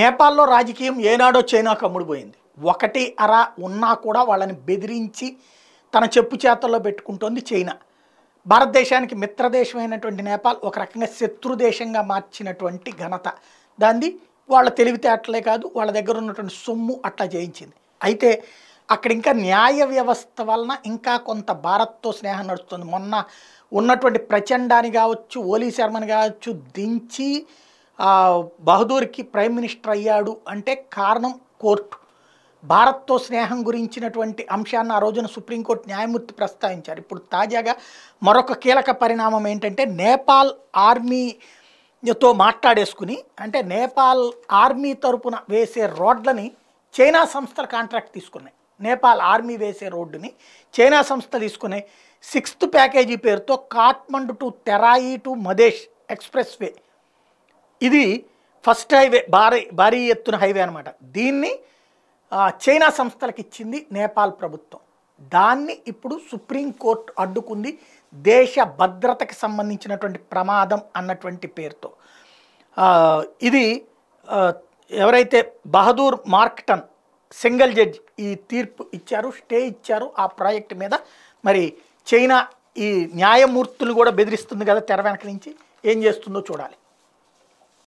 నేపాల్లో రాజకీయం ఏనాడో చైనా కమ్ముడు పోయింది ఒకటి అర ఉన్నా కూడా వాళ్ళని బెదిరించి తన చెప్పు చేతల్లో పెట్టుకుంటోంది చైనా భారతదేశానికి మిత్రదేశమైనటువంటి నేపాల్ ఒక రకంగా శత్రు దేశంగా మార్చినటువంటి ఘనత దాన్ని వాళ్ళ తెలివితే అట్లే కాదు వాళ్ళ దగ్గర ఉన్నటువంటి సొమ్ము అట్లా చేయించింది అయితే అక్కడ ఇంకా న్యాయ వ్యవస్థ వలన ఇంకా కొంత భారత్తో స్నేహం నడుస్తుంది మొన్న ఉన్నటువంటి ప్రచండాన్ని కావచ్చు ఓలీ శర్మని కావచ్చు దించి బహదూర్కి ప్రైమ్ మినిస్టర్ అయ్యాడు అంటే కారణం కోర్టు భారత్తో స్నేహం గురించినటువంటి అంశాన్ని ఆ రోజున సుప్రీంకోర్టు న్యాయమూర్తి ప్రస్తావించారు ఇప్పుడు తాజాగా మరొక కీలక పరిణామం ఏంటంటే నేపాల్ ఆర్మీతో మాట్లాడేసుకుని అంటే నేపాల్ ఆర్మీ తరపున వేసే రోడ్లని చైనా సంస్థల కాంట్రాక్ట్ తీసుకున్నాయి నేపాల్ ఆర్మీ వేసే రోడ్డుని చైనా సంస్థ తీసుకున్నాయి సిక్స్త్ ప్యాకేజీ పేరుతో Kathmandu to Terai to Madhesh expressway ఇది ఫస్ట్ హైవే భారీ భారీ ఎత్తున హైవే అనమాట దీన్ని చైనా సంస్థలకు ఇచ్చింది నేపాల్ ప్రభుత్వం దాన్ని ఇప్పుడు సుప్రీంకోర్టు అడ్డుకుంది దేశ భద్రతకు సంబంధించినటువంటి ప్రమాదం అన్నటువంటి పేరుతో ఇది ఎవరైతే బహదూర్ మార్క్టన్ సింగిల్ జడ్జ్ ఈ తీర్పు ఇచ్చారు స్టే ఇచ్చారు ఆ ప్రాజెక్ట్ మీద మరి చైనా ఈ న్యాయమూర్తులు కూడా బెదిరిస్తుంది కదా తెర వెనక నుంచి ఏం చేస్తుందో చూడాలి